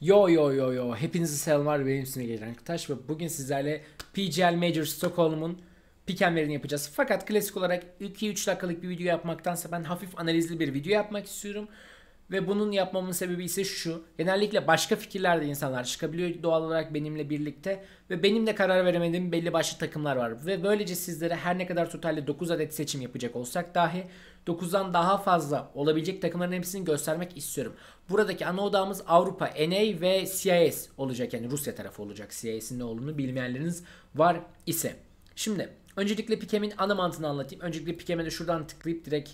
Yo yo yo yo hepinizi selamlar benim ismim Gelen Taş ve bugün sizlerle PGL Major Stockholm'un pikenlerini yapacağız. Fakat klasik olarak 2-3 dakikalık bir video yapmaktansa ben hafif analizli bir video yapmak istiyorum. Ve bunun yapmamın sebebi ise şu. Genellikle başka fikirlerde insanlar çıkabiliyor doğal olarak benimle birlikte. Ve benim de karar veremediğim belli başlı takımlar var. Ve böylece sizlere her ne kadar totalde 9 adet seçim yapacak olsak dahi 9'dan daha fazla olabilecek takımların hepsini göstermek istiyorum. Buradaki ana odamız Avrupa, NA ve CIS olacak. Yani Rusya tarafı olacak. CIS'in ne olduğunu bilmeyenleriniz var ise. Şimdi öncelikle Pikem'in ana mantığını anlatayım. Öncelikle Pikem'e de şuradan tıklayıp direkt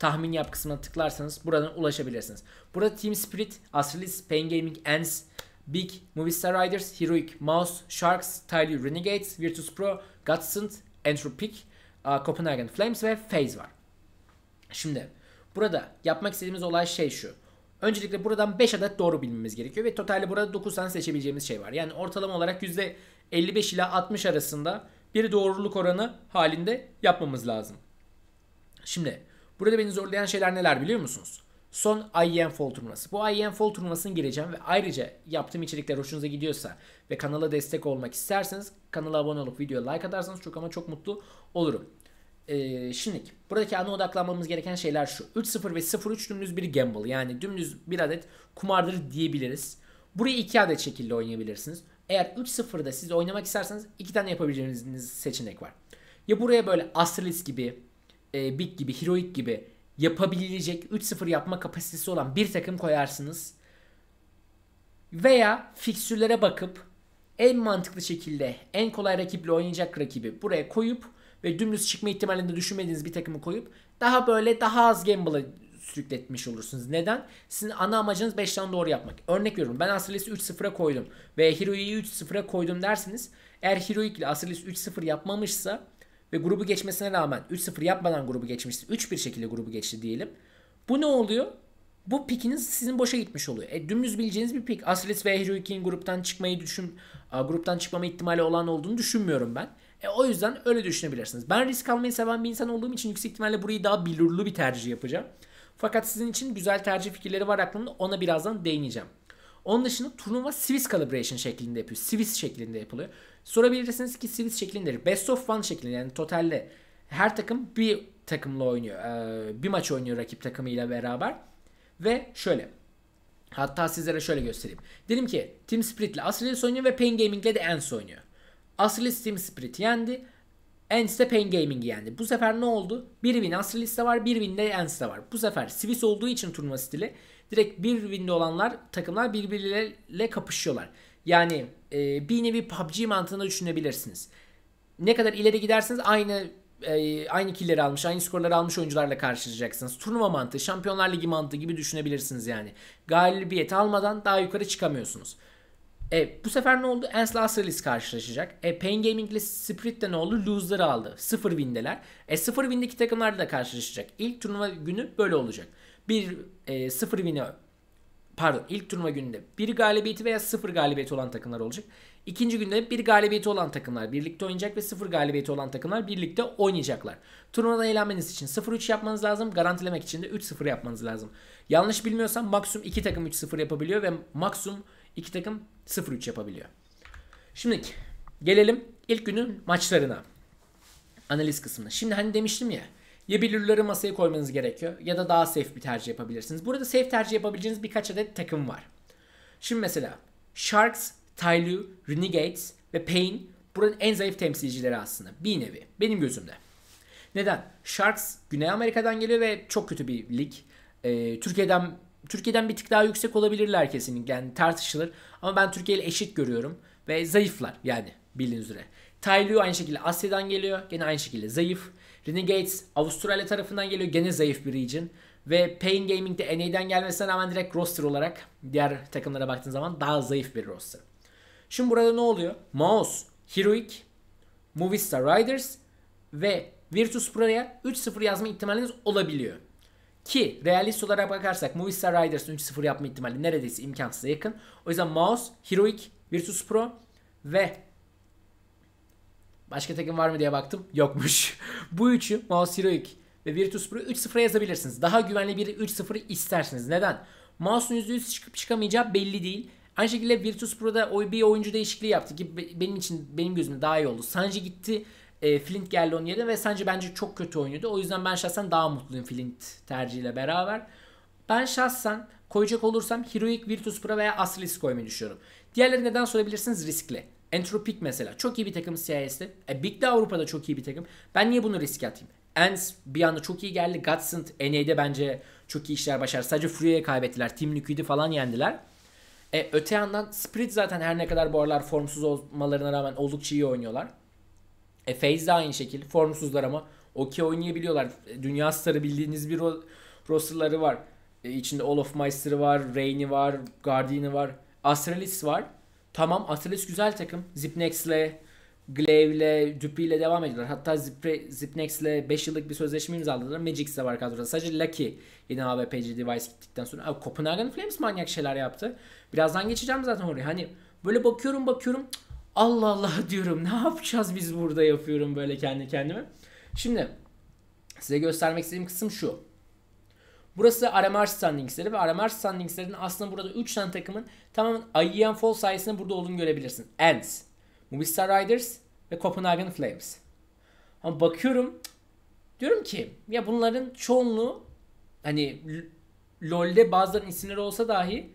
tahmin yap kısmına tıklarsanız buradan ulaşabilirsiniz. Burada Team Spirit, Astralis, Pain Gaming, Ants, Big, Movistar Riders, Heroic, Mouse, Sharks, Tyler Renegades, Virtus Pro, Godsend, Entropic, Copenhagen Flames ve FaZe var. Şimdi burada yapmak istediğimiz olay şey şu. Öncelikle buradan 5 adet doğru bilmemiz gerekiyor ve totalde burada 9 tane seçebileceğimiz şey var. Yani ortalama olarak %55 ile 60 arasında bir doğruluk oranı halinde yapmamız lazım. Şimdi Burada beni zorlayan şeyler neler biliyor musunuz? Son IEM Fall turnuvası. Bu IEM Fall turnuvasını gireceğim ve ayrıca yaptığım içerikler hoşunuza gidiyorsa ve kanala destek olmak isterseniz kanala abone olup videoya like atarsanız çok ama çok mutlu olurum. Ee, şimdi buradaki ana odaklanmamız gereken şeyler şu. 3-0 ve 0-3 dümdüz bir gamble yani dümdüz bir adet kumardır diyebiliriz. Burayı 2 adet şekilde oynayabilirsiniz. Eğer 3-0'da siz oynamak isterseniz 2 tane yapabileceğiniz seçenek var. Ya buraya böyle Astralis gibi e, Big gibi, Heroic gibi yapabilecek 3-0 yapma kapasitesi olan bir takım koyarsınız. Veya fiksürlere bakıp en mantıklı şekilde en kolay rakiple oynayacak rakibi buraya koyup ve dümdüz çıkma ihtimalini düşünmediğiniz bir takımı koyup daha böyle daha az gamble'a sürükletmiş olursunuz. Neden? Sizin ana amacınız 5 tane doğru yapmak. Örnek veriyorum ben Asrilis'i 3-0'a koydum ve Heroic'i 3-0'a koydum dersiniz. Eğer Heroic ile Asrilis 3-0 yapmamışsa ve grubu geçmesine rağmen 3-0 yapmadan grubu geçmişti. 3-1 şekilde grubu geçti diyelim. Bu ne oluyor? Bu pikiniz sizin boşa gitmiş oluyor. E, dümdüz bileceğiniz bir pik. Asrilis ve Heroic'in gruptan çıkmayı düşün, a, gruptan çıkmama ihtimali olan olduğunu düşünmüyorum ben. E, o yüzden öyle düşünebilirsiniz. Ben risk almayı seven bir insan olduğum için yüksek ihtimalle burayı daha bilurlu bir tercih yapacağım. Fakat sizin için güzel tercih fikirleri var aklımda. Ona birazdan değineceğim. Onun dışında turnuva Swiss Calibration şeklinde yapıyor. Swiss şeklinde yapılıyor. Sorabilirsiniz ki Swiss şeklindedir. Best of one şeklinde yani totalde her takım bir takımla oynuyor. Ee, bir maç oynuyor rakip takımıyla beraber. Ve şöyle. Hatta sizlere şöyle göstereyim. Dedim ki Team Spirit ile Astralis oynuyor ve Pain Gaming ile de Ence oynuyor. Astralis Team Spirit yendi. Ence de Pain Gaming'i yendi. Bu sefer ne oldu? Bir win Astralis'te var, bir win de Ence'de var. Bu sefer Swiss olduğu için turnuva stili direkt bir win'de olanlar takımlar birbirleriyle kapışıyorlar. Yani e, bir nevi PUBG mantığında düşünebilirsiniz. Ne kadar ileri giderseniz aynı e, aynı killeri almış, aynı skorları almış oyuncularla karşılaşacaksınız. Turnuva mantığı, Şampiyonlar Ligi mantığı gibi düşünebilirsiniz yani. Galibiyet almadan daha yukarı çıkamıyorsunuz. E, bu sefer ne oldu? Ens Lasserilis karşılaşacak. E, Pain Gaming ile Spirit de ne oldu? Loser'ı aldı. Sıfır win'deler. E, sıfır win'deki takımlar da karşılaşacak. İlk turnuva günü böyle olacak. Bir e, sıfır win'e pardon ilk turnuva gününde bir galibiyeti veya sıfır galibiyeti olan takımlar olacak. İkinci günde bir galibiyeti olan takımlar birlikte oynayacak ve sıfır galibiyeti olan takımlar birlikte oynayacaklar. Turnuvada eğlenmeniz için 0-3 yapmanız lazım. Garantilemek için de 3-0 yapmanız lazım. Yanlış bilmiyorsam maksimum 2 takım 3-0 yapabiliyor ve maksimum 2 takım 0-3 yapabiliyor. Şimdi gelelim ilk günün maçlarına. Analiz kısmına. Şimdi hani demiştim ya. Ya bilirleri masaya koymanız gerekiyor ya da daha safe bir tercih yapabilirsiniz. Burada safe tercih yapabileceğiniz birkaç adet takım var. Şimdi mesela Sharks, Tyloo, Renegades ve Pain buranın en zayıf temsilcileri aslında. Bir nevi benim gözümde. Neden? Sharks Güney Amerika'dan geliyor ve çok kötü bir lig. Ee, Türkiye'den Türkiye'den bir tık daha yüksek olabilirler kesinlikle yani tartışılır. Ama ben Türkiye ile eşit görüyorum ve zayıflar yani bildiğiniz üzere. Tai Liu aynı şekilde Asya'dan geliyor. Gene aynı şekilde zayıf. Renegades Avustralya tarafından geliyor. Gene zayıf bir region. Ve Pain Gaming de NA'den gelmesine rağmen direkt roster olarak diğer takımlara baktığın zaman daha zayıf bir roster. Şimdi burada ne oluyor? Maos, Heroic, Movistar Riders ve Virtus Pro'ya 3-0 yazma ihtimaliniz olabiliyor. Ki realist olarak bakarsak Movistar Riders 3-0 yapma ihtimali neredeyse imkansıza yakın. O yüzden Mouse, Heroic, Virtus Pro ve başka takım var mı diye baktım. Yokmuş. Bu üçü Mouse, Heroic ve Virtus Pro 3-0'a yazabilirsiniz. Daha güvenli bir 3-0 istersiniz. Neden? Mouse'un %100 çıkıp çıkamayacağı belli değil. Aynı şekilde Virtus Pro'da bir oyuncu değişikliği yaptı ki benim için benim gözümde daha iyi oldu. Sanji gitti e, Flint geldi onun yerine ve sence bence çok kötü oynuyordu. O yüzden ben şahsen daha mutluyum Flint tercihiyle beraber. Ben şahsen koyacak olursam Heroic, Virtus Pro veya Asrilis koymayı düşünüyorum. Diğerleri neden sorabilirsiniz? Riskli. Entropic mesela. Çok iyi bir takım CIS'de. E, Big de Avrupa'da çok iyi bir takım. Ben niye bunu riske atayım? Ants bir anda çok iyi geldi. Gutsund NA'de bence çok iyi işler başardı. Sadece Furya'ya kaybettiler. Team Liquid'i falan yendiler. E, öte yandan Spirit zaten her ne kadar bu aralar formsuz olmalarına rağmen oldukça iyi oynuyorlar. E, Faze de aynı şekil, formsuzlar ama okey oynayabiliyorlar. E, dünya starı bildiğiniz bir ro- rosterları var. E, all of Meister'ı var, Rain'i var, Guardian'ı var. Astralis var. Tamam Astralis güzel takım. Zipnex'le, Glaive'le, Dupree'le devam ediyorlar. Hatta Zipre, Zipnex'le 5 yıllık bir sözleşme imzaladılar. Magic's de var kadroda. Sadece Lucky yeni AWP'ci device gittikten sonra. Abi, Copenhagen Flames manyak şeyler yaptı. Birazdan geçeceğim zaten oraya. Hani böyle bakıyorum bakıyorum. Cık, Allah Allah diyorum ne yapacağız biz burada yapıyorum böyle kendi kendime. Şimdi size göstermek istediğim kısım şu. Burası RMR standingsleri ve RMR standingslerin aslında burada 3 tane takımın tamamen IEM Fall sayesinde burada olduğunu görebilirsin. Ants, Movistar Riders ve Copenhagen Flames. Ama bakıyorum diyorum ki ya bunların çoğunluğu hani LoL'de bazılarının isimleri olsa dahi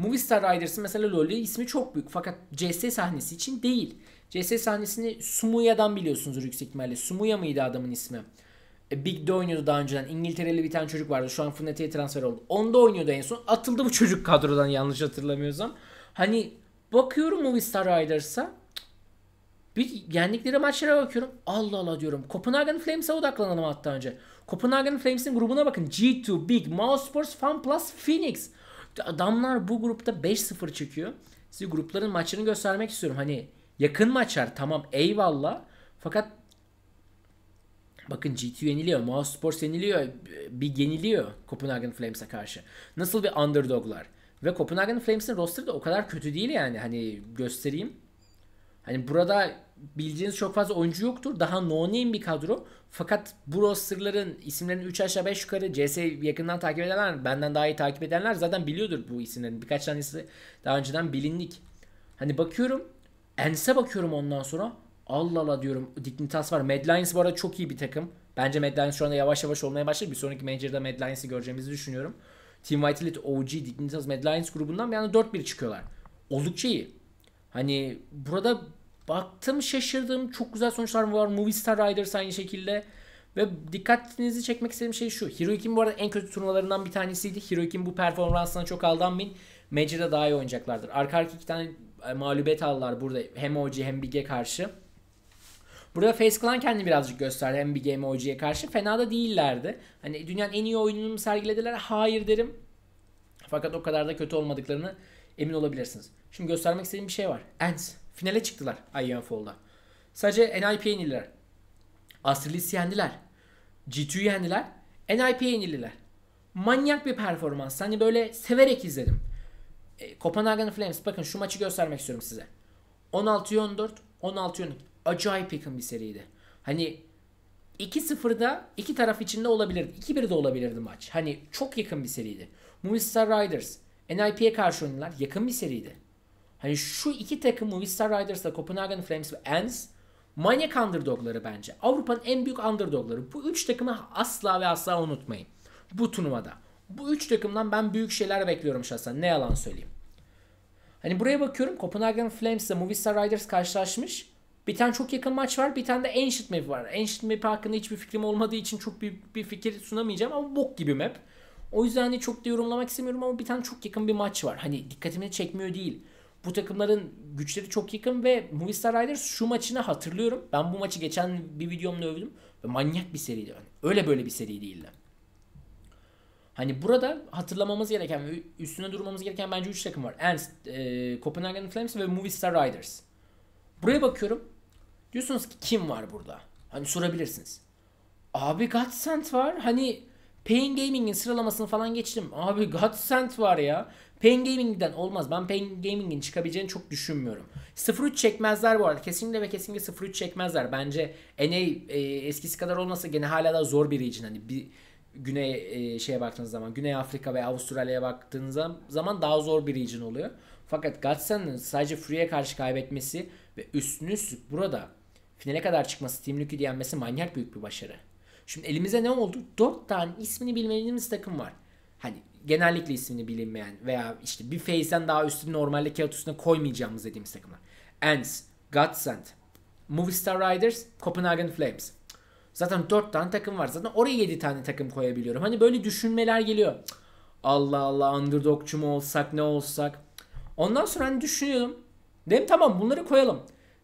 Movistar Riders'ın mesela LoL'de ismi çok büyük fakat CS sahnesi için değil. CS sahnesini Sumuya'dan biliyorsunuz yüksek ihtimalle. Sumuya mıydı adamın ismi? E, Big de oynuyordu daha önceden. İngiltereli bir tane çocuk vardı. Şu an Fnatic'e transfer oldu. Onda oynuyordu en son. Atıldı bu çocuk kadrodan yanlış hatırlamıyorsam. Hani bakıyorum Movistar Riders'a. Bir yendikleri maçlara bakıyorum. Allah Allah diyorum. Copenhagen Flames'e odaklanalım hatta önce. Copenhagen Flames'in grubuna bakın. G2, Big, Mouse Sports, Fun Plus, Phoenix adamlar bu grupta 5-0 çıkıyor. Size grupların maçını göstermek istiyorum. Hani yakın maçlar tamam eyvallah. Fakat bakın GT yeniliyor, Mouse Sports yeniliyor, bir yeniliyor Copenhagen Flames'e karşı. Nasıl bir underdoglar. Ve Copenhagen Flames'in rosterı de o kadar kötü değil yani. Hani göstereyim. Hani burada bileceğiniz çok fazla oyuncu yoktur. Daha no name bir kadro. Fakat bu rosterların isimlerini 3 aşağı 5 yukarı CS yakından takip edenler, benden daha iyi takip edenler zaten biliyordur bu isimlerin. Birkaç tanesi daha önceden bilindik. Hani bakıyorum Ens'e bakıyorum ondan sonra. Allah Allah diyorum Dignitas var. Mad Lions bu arada çok iyi bir takım. Bence Mad Lions şu anda yavaş yavaş olmaya başladı. Bir sonraki Major'da Mad Lions'ı göreceğimizi düşünüyorum. Team White OG, Dignitas, Mad Lions grubundan bir anda 4-1 çıkıyorlar. Oldukça iyi. Hani burada Baktım şaşırdım. Çok güzel sonuçlar var. Movie Star Riders aynı şekilde. Ve dikkatinizi çekmek istediğim şey şu. Hiroyuki'nin bu arada en kötü turnuvalarından bir tanesiydi. Hiroyuki'nin bu performansına çok aldanmayın. Major'da daha iyi oynayacaklardır. Arka arka iki tane e, mağlubiyet aldılar burada. Hem OG hem Big'e karşı. Burada Face Clan kendini birazcık gösterdi hem Big e hem OG'ye karşı. Fena da değillerdi. Hani dünyanın en iyi oyununu mu sergilediler? Hayır derim. Fakat o kadar da kötü olmadıklarını emin olabilirsiniz. Şimdi göstermek istediğim bir şey var. Ends. Finale çıktılar IEMFOL'da. Sadece NIP yenildiler. Astralis yendiler. G2 yendiler. NIP yenildiler. Manyak bir performans. Hani böyle severek izledim. E, Copenhagen Flames bakın şu maçı göstermek istiyorum size. 16-14, 16-12. Acayip yakın bir seriydi. Hani 2-0'da iki taraf içinde olabilirdi. 2-1'de olabilirdi maç. Hani çok yakın bir seriydi. Movistar Riders NIP'ye karşı oynadılar. Yakın bir seriydi. Hani şu iki takım Movistar Riders'la Copenhagen Flames ve Ends, manyak underdogları bence. Avrupa'nın en büyük underdogları. Bu üç takımı asla ve asla unutmayın. Bu turnuvada. Bu üç takımdan ben büyük şeyler bekliyorum şahsen. Ne yalan söyleyeyim. Hani buraya bakıyorum Copenhagen Flames ile Movistar Riders karşılaşmış. Bir tane çok yakın maç var. Bir tane de Ancient Map var. Ancient Map hakkında hiçbir fikrim olmadığı için çok bir, bir fikir sunamayacağım ama bok gibi map. O yüzden de hani çok da yorumlamak istemiyorum ama bir tane çok yakın bir maç var. Hani dikkatimi çekmiyor değil. Bu takımların güçleri çok yakın ve Movistar Riders şu maçını hatırlıyorum. Ben bu maçı geçen bir videomda övdüm. Ve manyak bir seriydi. Yani öyle böyle bir seri değildi. Hani burada hatırlamamız gereken ve üstüne durmamız gereken bence 3 takım var. Ernst, e, Copenhagen Flames ve Movistar Riders. Buraya bakıyorum. Diyorsunuz ki kim var burada? Hani sorabilirsiniz. Abi Gatsent var. Hani Pain Gaming'in sıralamasını falan geçtim. Abi Godsend var ya. Pain Gaming'den olmaz. Ben Pain Gaming'in çıkabileceğini çok düşünmüyorum. 0-3 çekmezler bu arada. Kesinlikle ve kesinlikle 0-3 çekmezler. Bence NA e, eskisi kadar olmasa gene hala da zor bir region. Hani bir Güney e, şeye baktığınız zaman, Güney Afrika ve Avustralya'ya baktığınız zaman daha zor bir region oluyor. Fakat Godsend'in sadece Free'ye karşı kaybetmesi ve üstüne üstlük burada finale kadar çıkması Team Liquid'i yenmesi manyak büyük bir başarı. Şimdi elimize ne oldu? 4 tane ismini bilmediğimiz takım var. Hani genellikle ismini bilinmeyen veya işte bir phase'den daha üstü normalde kağıt üstüne koymayacağımız dediğimiz takımlar. Ants, Godsend, Movistar Riders, Copenhagen Flames. Zaten 4 tane takım var. Zaten oraya 7 tane takım koyabiliyorum. Hani böyle düşünmeler geliyor. Allah Allah underdogçu mu olsak ne olsak. Ondan sonra hani düşünüyorum. Dedim tamam bunları koyalım.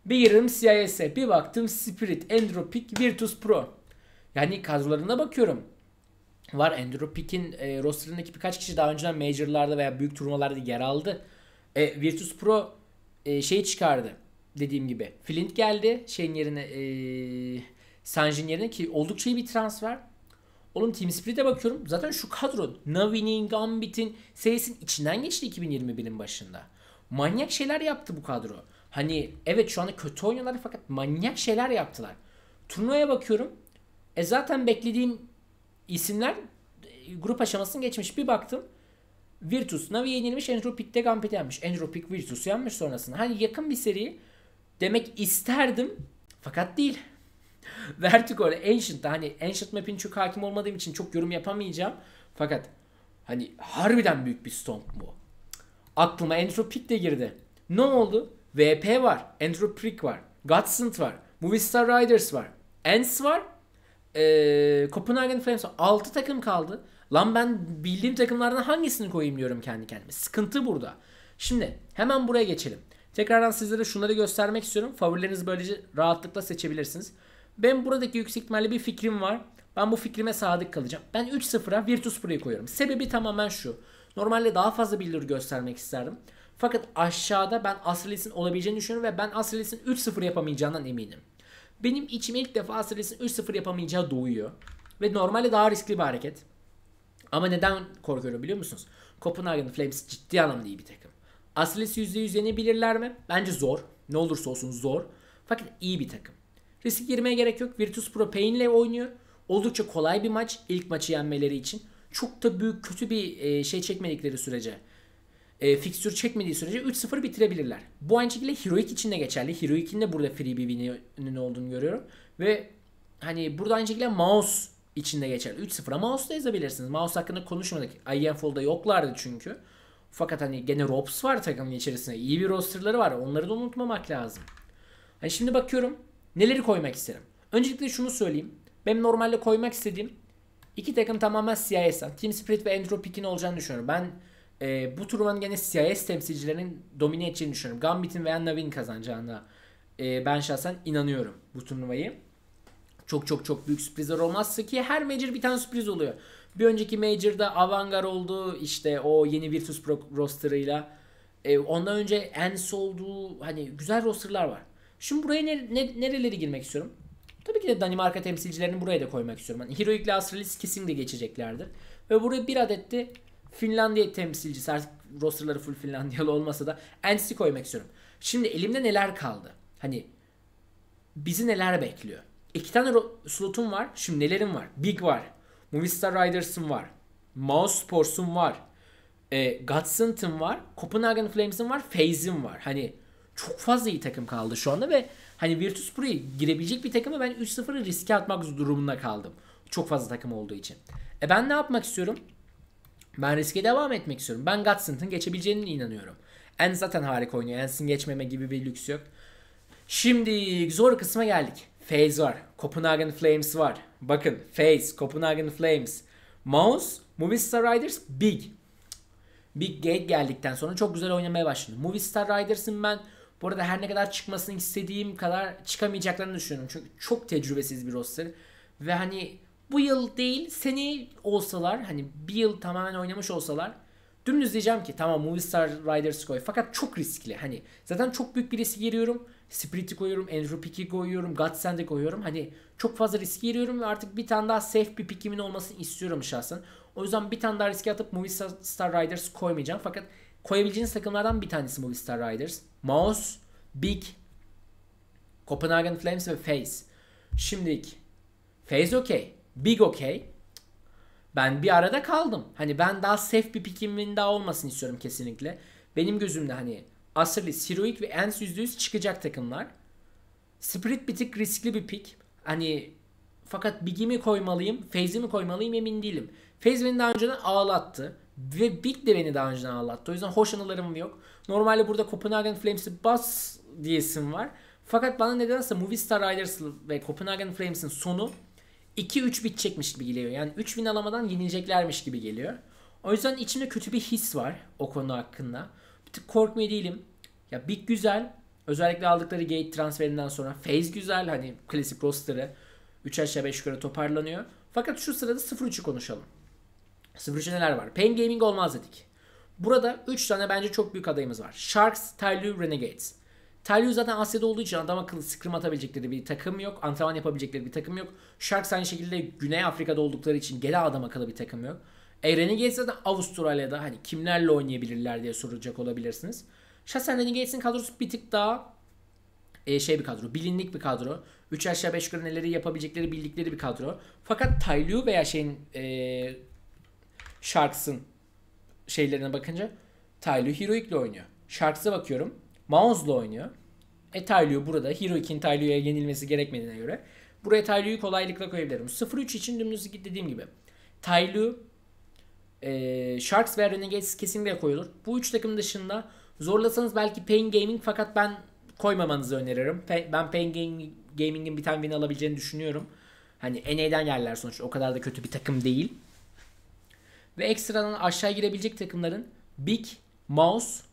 Bir yarım CIS'e bir baktım Spirit, Endropic, Virtus Pro. Yani kadrolarına bakıyorum. Var Andrew Pick'in e, rosterındaki birkaç kişi daha önceden major'larda veya büyük turnuvalarda yer aldı. E, Virtus Pro e, şey çıkardı dediğim gibi. Flint geldi şeyin yerine e, Sanjin yerine ki oldukça iyi bir transfer. Oğlum Team Spirit'e bakıyorum. Zaten şu kadro Navi'nin, Gambit'in serisinin içinden geçti 2021'in başında. Manyak şeyler yaptı bu kadro. Hani evet şu anda kötü oynuyorlar fakat manyak şeyler yaptılar. Turnuvaya bakıyorum. E zaten beklediğim isimler e, grup aşamasını geçmiş. Bir baktım Virtus Navi yenilmiş, Andrew de Gambit yenmiş. Andrew Pitt Virtus yenmiş sonrasında. Hani yakın bir seri demek isterdim fakat değil. Vertigo ile Ancient'da hani Ancient map'in çok hakim olmadığım için çok yorum yapamayacağım. Fakat hani harbiden büyük bir stomp bu. Aklıma Andrew de girdi. Ne oldu? VP var. Andrew var. Godsend var. Movistar Riders var. Ents var e, Copenhagen Flames 6 takım kaldı. Lan ben bildiğim takımlardan hangisini koyayım diyorum kendi kendime. Sıkıntı burada. Şimdi hemen buraya geçelim. Tekrardan sizlere şunları göstermek istiyorum. Favorilerinizi böylece rahatlıkla seçebilirsiniz. Ben buradaki yüksek ihtimalle bir fikrim var. Ben bu fikrime sadık kalacağım. Ben 3-0'a Virtus Pro'yu koyuyorum. Sebebi tamamen şu. Normalde daha fazla bildir göstermek isterdim. Fakat aşağıda ben Astralis'in olabileceğini düşünüyorum ve ben Astralis'in 3-0 yapamayacağından eminim. Benim içim ilk defa Asralis'in 3-0 yapamayacağı doğuyor. Ve normalde daha riskli bir hareket. Ama neden korkuyorum biliyor musunuz? Copenhagen Flames ciddi anlamda iyi bir takım. Asralis'i %100 yenebilirler mi? Bence zor. Ne olursa olsun zor. Fakat iyi bir takım. Risk girmeye gerek yok. Virtus Pro ile oynuyor. Oldukça kolay bir maç. ilk maçı yenmeleri için. Çok da büyük kötü bir e, şey çekmedikleri sürece e, fikstür çekmediği sürece 3-0 bitirebilirler. Bu aynı şekilde Heroic için de geçerli. Heroic'in de burada free bir olduğunu görüyorum. Ve hani burada aynı şekilde Mouse için de geçerli. 3-0'a Mouse da yazabilirsiniz. Mouse hakkında konuşmadık. IEM yoklardı çünkü. Fakat hani gene Robs var takımın içerisinde. İyi bir rosterları var. Onları da unutmamak lazım. Hani şimdi bakıyorum neleri koymak isterim. Öncelikle şunu söyleyeyim. Benim normalde koymak istediğim iki takım tamamen CIS'den. Team Spirit ve Entropic'in olacağını düşünüyorum. Ben e, bu turnuvanın gene CIS temsilcilerinin domine edeceğini düşünüyorum. Gambit'in veya Navi'nin kazanacağına e, ben şahsen inanıyorum bu turnuvayı. Çok çok çok büyük sürprizler olmazsa ki her major bir tane sürpriz oluyor. Bir önceki major'da Avangar oldu işte o yeni Virtus Pro rosterıyla. E, ondan önce Ens oldu hani güzel rosterlar var. Şimdi buraya ne, ne, nereleri girmek istiyorum? Tabii ki de Danimarka temsilcilerini buraya da koymak istiyorum. Yani Heroic ile Astralis kesinlikle geçeceklerdir. Ve buraya bir adet de Finlandiya temsilcisi artık rosterları full Finlandiyalı olmasa da Ensi koymak istiyorum. Şimdi elimde neler kaldı? Hani bizi neler bekliyor? İki tane slotum var. Şimdi nelerim var? Big var. Movistar Riders'ım var. Mouse Sports'um var. E, Gutsint'ım var. Copenhagen Flames'im var. Faze'im var. Hani çok fazla iyi takım kaldı şu anda ve hani Virtus Pro'ya girebilecek bir takımı ben 3-0'ı riske atmak durumunda kaldım. Çok fazla takım olduğu için. E ben ne yapmak istiyorum? Ben riske devam etmek istiyorum. Ben Gutson'ın geçebileceğine inanıyorum. En zaten harika oynuyor. Ens'in geçmeme gibi bir lüks yok. Şimdi zor kısma geldik. Phase var. Copenhagen Flames var. Bakın Phase, Copenhagen Flames. Mouse, Movistar Riders, Big. Big Gate geldikten sonra çok güzel oynamaya başladı. Movistar Riders'ın ben bu arada her ne kadar çıkmasını istediğim kadar çıkamayacaklarını düşünüyorum. Çünkü çok tecrübesiz bir roster. Ve hani bu yıl değil seni olsalar hani bir yıl tamamen oynamış olsalar dümdüz diyeceğim ki tamam Movistar Riders koy fakat çok riskli hani zaten çok büyük bir risk giriyorum Spirit'i koyuyorum Andrew Pick'i koyuyorum Godsend'i koyuyorum hani çok fazla risk giriyorum ve artık bir tane daha safe bir pickimin olmasını istiyorum şahsen o yüzden bir tane daha riske atıp Movistar Riders koymayacağım fakat koyabileceğiniz takımlardan bir tanesi Movistar Riders Maus, Big, Copenhagen Flames ve FaZe şimdilik phase okey Big okay. Ben bir arada kaldım. Hani ben daha safe bir pickimin daha olmasını istiyorum kesinlikle. Benim gözümde hani asırlı, Heroic ve Ents %100 çıkacak takımlar. Spirit bir tık riskli bir pick. Hani fakat Big'i mi koymalıyım, Faze'i mi koymalıyım emin değilim. Faze beni daha önceden ağlattı. Ve Big de beni daha önceden ağlattı. O yüzden hoş anılarım yok. Normalde burada Copenhagen Flames'i bas diyesim var. Fakat bana nedense Movie Star Riders ve Copenhagen Flames'in sonu 2-3 çekmiş gibi geliyor. Yani 3 bin alamadan yenileceklermiş gibi geliyor. O yüzden içimde kötü bir his var o konu hakkında. Bir tık korkmuyor değilim. Ya Big güzel. Özellikle aldıkları gate transferinden sonra Phase güzel. Hani klasik roster'ı 3 aşağı 5 yukarı toparlanıyor. Fakat şu sırada 0-3'ü konuşalım. 0-3'e neler var? Pain Gaming olmaz dedik. Burada 3 tane bence çok büyük adayımız var. Sharks, Tyloo, Renegades. Terliu zaten Asya'da olduğu için adam akıllı scrim atabilecekleri bir takım yok. Antrenman yapabilecekleri bir takım yok. Sharks aynı şekilde Güney Afrika'da oldukları için gene adam akıllı bir takım yok. E Renegades zaten Avustralya'da hani kimlerle oynayabilirler diye soracak olabilirsiniz. Şahsen Renegades'in kadrosu bir tık daha e, şey bir kadro. Bilinlik bir kadro. 3 aşağı 5 yukarı neleri yapabilecekleri bildikleri bir kadro. Fakat Taylu veya şeyin e, Sharks'ın şeylerine bakınca Taylu Heroic'le oynuyor. Sharks'a bakıyorum. Mouse'la oynuyor. E burada. burada Heroic'in Tyloo'ya yenilmesi gerekmediğine göre buraya Tyloo'yu kolaylıkla koyabilirim. 0-3 için dümdüz dediğim gibi Tyloo e, Sharks ve Renegades kesinlikle koyulur. Bu üç takım dışında zorlasanız belki Pain Gaming fakat ben koymamanızı öneririm. Pe ben Pain Gaming'in bir tane win alabileceğini düşünüyorum. Hani NA'den yerler sonuç, o kadar da kötü bir takım değil. Ve ekstradan aşağı girebilecek takımların Big, Mouse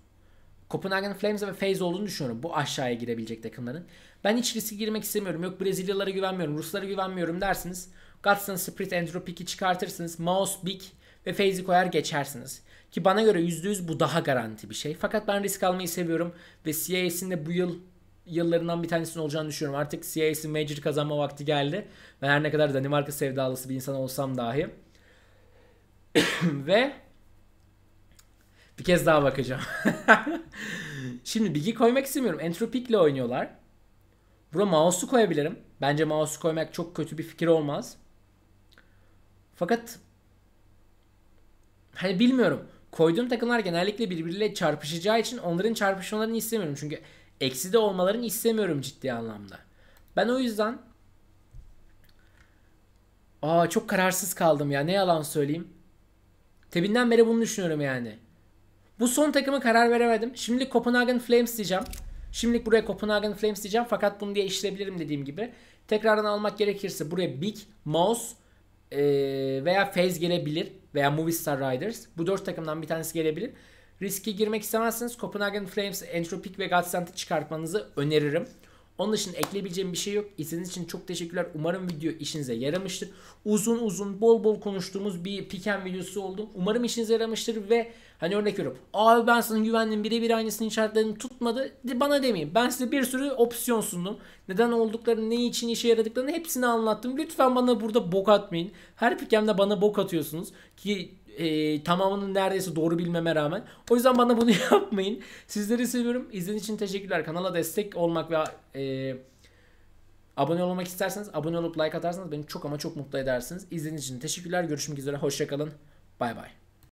Copenhagen Flames'e ve Faze olduğunu düşünüyorum bu aşağıya girebilecek takımların. Ben hiç riske girmek istemiyorum. Yok Brezilyalara güvenmiyorum, Ruslara güvenmiyorum dersiniz. Guts'ın Spirit Entropik'i çıkartırsınız. Mouse, Big ve Faze'i koyar geçersiniz. Ki bana göre %100 bu daha garanti bir şey. Fakat ben risk almayı seviyorum ve CIS'in de bu yıl yıllarından bir tanesinin olacağını düşünüyorum. Artık CIS'in Major kazanma vakti geldi. Ben her ne kadar Danimarka sevdalısı bir insan olsam dahi. ve bir kez daha bakacağım. Şimdi bilgi koymak istemiyorum. Entropikle oynuyorlar. Bura mouse'u koyabilirim. Bence mouse'u koymak çok kötü bir fikir olmaz. Fakat hani bilmiyorum. Koyduğum takımlar genellikle birbiriyle çarpışacağı için onların çarpışmalarını istemiyorum. Çünkü eksi de olmalarını istemiyorum ciddi anlamda. Ben o yüzden Aa çok kararsız kaldım ya. Ne yalan söyleyeyim. Tebinden beri bunu düşünüyorum yani. Bu son takımı karar veremedim. Şimdi Copenhagen Flames diyeceğim. Şimdilik buraya Copenhagen Flames diyeceğim. Fakat bunu diye işleyebilirim dediğim gibi. Tekrardan almak gerekirse buraya Big, Mouse ee, veya Phase gelebilir. Veya Movistar Riders. Bu dört takımdan bir tanesi gelebilir. Riski girmek istemezseniz Copenhagen Flames, Entropic ve Godsent'i çıkartmanızı öneririm. Onun dışında ekleyebileceğim bir şey yok. İzlediğiniz için çok teşekkürler. Umarım video işinize yaramıştır. Uzun uzun bol bol konuştuğumuz bir piken videosu oldu. Umarım işinize yaramıştır ve hani örnek veriyorum. Abi ben sana güvendim birebir aynısını işaretledim tutmadı. De bana demeyin. Ben size bir sürü opsiyon sundum. Neden olduklarını, ne için işe yaradıklarını hepsini anlattım. Lütfen bana burada bok atmayın. Her pikemde bana bok atıyorsunuz. Ki e, tamamını neredeyse doğru bilmeme rağmen. O yüzden bana bunu yapmayın. Sizleri seviyorum. İzlediğiniz için teşekkürler. Kanala destek olmak ve e, abone olmak isterseniz abone olup like atarsanız beni çok ama çok mutlu edersiniz. İzlediğiniz için teşekkürler. Görüşmek üzere. Hoşçakalın. Bay bay.